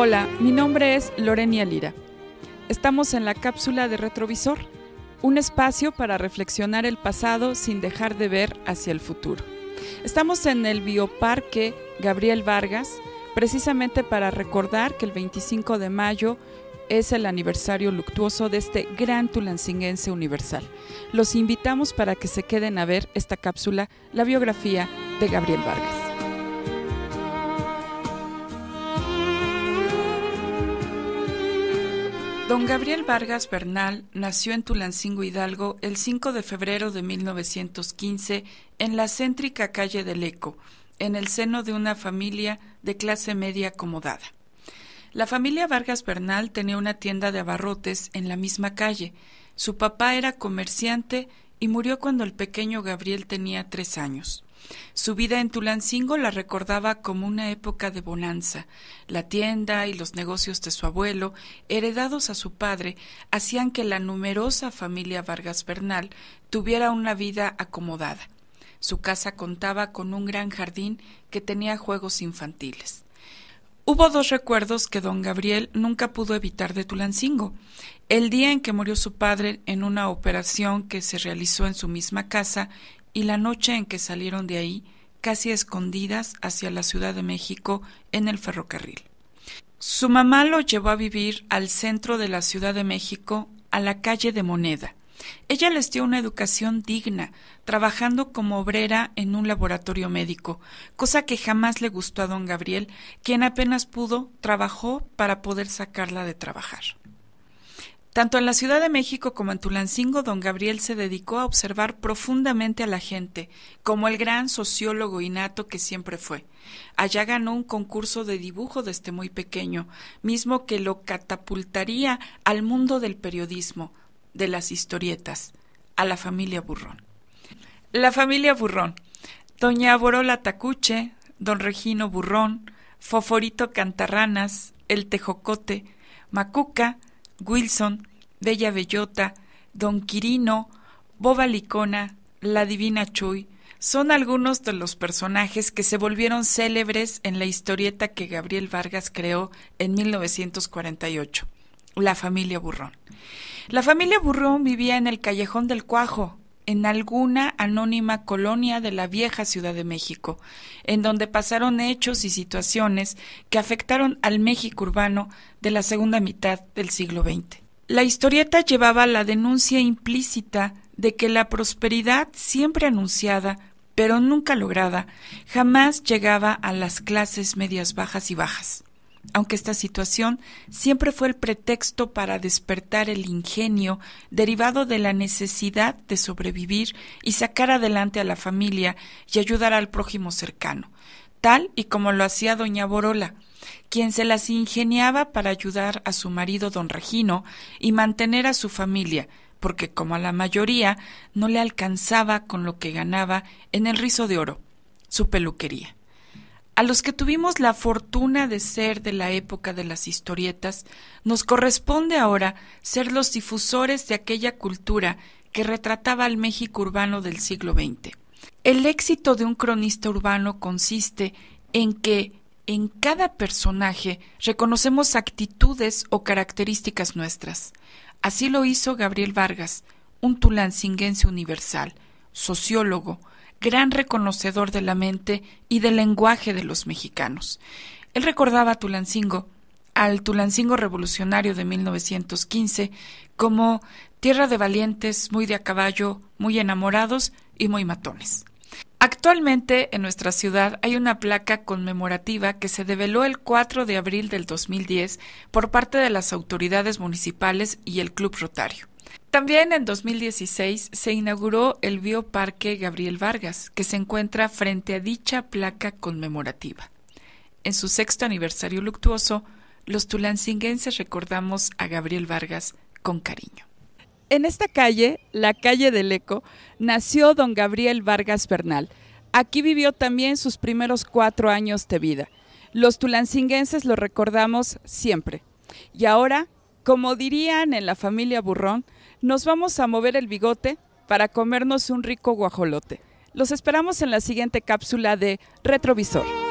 Hola, mi nombre es Lorenia Lira. Estamos en la cápsula de retrovisor, un espacio para reflexionar el pasado sin dejar de ver hacia el futuro. Estamos en el Bioparque Gabriel Vargas, precisamente para recordar que el 25 de mayo es el aniversario luctuoso de este gran tulancingense universal. Los invitamos para que se queden a ver esta cápsula, la biografía de Gabriel Vargas. Don Gabriel Vargas Bernal nació en Tulancingo Hidalgo el 5 de febrero de 1915 en la céntrica calle del Eco, en el seno de una familia de clase media acomodada. La familia Vargas Bernal tenía una tienda de abarrotes en la misma calle. Su papá era comerciante y murió cuando el pequeño Gabriel tenía tres años. Su vida en Tulancingo la recordaba como una época de bonanza. La tienda y los negocios de su abuelo, heredados a su padre, hacían que la numerosa familia Vargas Bernal tuviera una vida acomodada. Su casa contaba con un gran jardín que tenía juegos infantiles. Hubo dos recuerdos que don Gabriel nunca pudo evitar de Tulancingo. El día en que murió su padre en una operación que se realizó en su misma casa y la noche en que salieron de ahí, casi escondidas hacia la Ciudad de México en el ferrocarril. Su mamá lo llevó a vivir al centro de la Ciudad de México, a la calle de Moneda, ella les dio una educación digna, trabajando como obrera en un laboratorio médico, cosa que jamás le gustó a don Gabriel, quien apenas pudo, trabajó para poder sacarla de trabajar. Tanto en la Ciudad de México como en Tulancingo, don Gabriel se dedicó a observar profundamente a la gente, como el gran sociólogo innato que siempre fue. Allá ganó un concurso de dibujo desde muy pequeño, mismo que lo catapultaría al mundo del periodismo, de las historietas, a la familia Burrón. La familia Burrón. Doña Aborola Tacuche, don Regino Burrón, Foforito Cantarranas, El Tejocote, Macuca, Wilson, Bella Bellota, Don Quirino, Boba Licona, La Divina Chuy, son algunos de los personajes que se volvieron célebres en la historieta que Gabriel Vargas creó en 1948 la familia Burrón. La familia Burrón vivía en el Callejón del Cuajo, en alguna anónima colonia de la vieja Ciudad de México, en donde pasaron hechos y situaciones que afectaron al México urbano de la segunda mitad del siglo XX. La historieta llevaba la denuncia implícita de que la prosperidad siempre anunciada, pero nunca lograda, jamás llegaba a las clases medias bajas y bajas aunque esta situación siempre fue el pretexto para despertar el ingenio derivado de la necesidad de sobrevivir y sacar adelante a la familia y ayudar al prójimo cercano, tal y como lo hacía doña Borola, quien se las ingeniaba para ayudar a su marido don Regino y mantener a su familia, porque como a la mayoría no le alcanzaba con lo que ganaba en el rizo de oro, su peluquería a los que tuvimos la fortuna de ser de la época de las historietas, nos corresponde ahora ser los difusores de aquella cultura que retrataba al México urbano del siglo XX. El éxito de un cronista urbano consiste en que en cada personaje reconocemos actitudes o características nuestras. Así lo hizo Gabriel Vargas, un tulancinguense universal, sociólogo, gran reconocedor de la mente y del lenguaje de los mexicanos. Él recordaba a Tulancingo, al Tulancingo revolucionario de 1915, como tierra de valientes, muy de a caballo, muy enamorados y muy matones. Actualmente en nuestra ciudad hay una placa conmemorativa que se develó el 4 de abril del 2010 por parte de las autoridades municipales y el Club Rotario. También en 2016 se inauguró el Bioparque Gabriel Vargas, que se encuentra frente a dicha placa conmemorativa. En su sexto aniversario luctuoso, los tulancinguenses recordamos a Gabriel Vargas con cariño. En esta calle, la calle del Eco, nació don Gabriel Vargas Bernal. Aquí vivió también sus primeros cuatro años de vida. Los tulancinguenses lo recordamos siempre. Y ahora, como dirían en la familia Burrón, nos vamos a mover el bigote para comernos un rico guajolote. Los esperamos en la siguiente cápsula de Retrovisor.